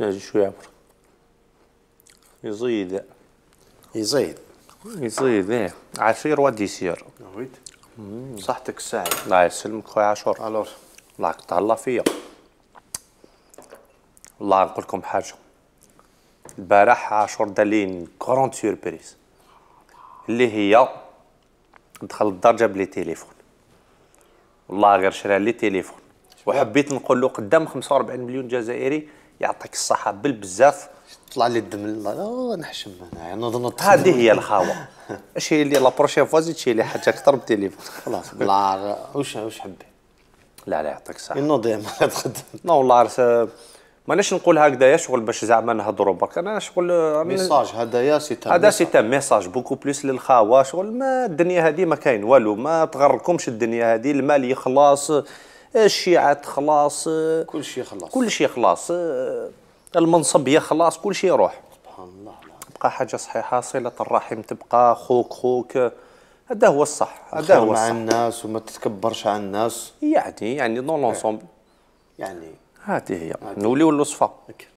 Neyse شوي عبر يزيد يزيد يزيد ايه عشير ودي سير ويت صحتك الساعي الله يسلمك خويا عاشور الور الله تهلا فيا والله نقول لكم حاجه البارح عاشور دالين كرونت سيربريز اللي هي دخل الدار جاب لي تليفون والله غير شرا لي تليفون وحبيت نقول له قدام 45 مليون جزائري يعطيك الصحه بالبزاف طلع لي الدم لا نحشم انا نظن هذه هي الخاوه اش هي اللي لابروشين فوا تشي لي حاجه اكثر بالتليفون خلاص بالعار واش واش حبي لا لا يعطيك الصحه انه ديما تخدم نو والله ماناش نقول هكذايا شغل باش زعما نهضروا برك انا شغل ميساج هذايا سي هذا سي تام ميساج بوكو بلوس للخاوه شغل ما الدنيا هذه ما كاين والو ما تغركمش الدنيا هذه المال يخلص الشيعة خلاص كل شيء خلاص كل شيء خلاص المنصب خلاص كل شيء يروح سبحان الله تبقى حاجة صحيحة صلة الرحم تبقى خوك خوك هذا هو الصح هذا هو الصح مع الناس وما تتكبرش على الناس يعني يعني دون إيه. لونسومبل يعني هذه هي نوليو الوصفة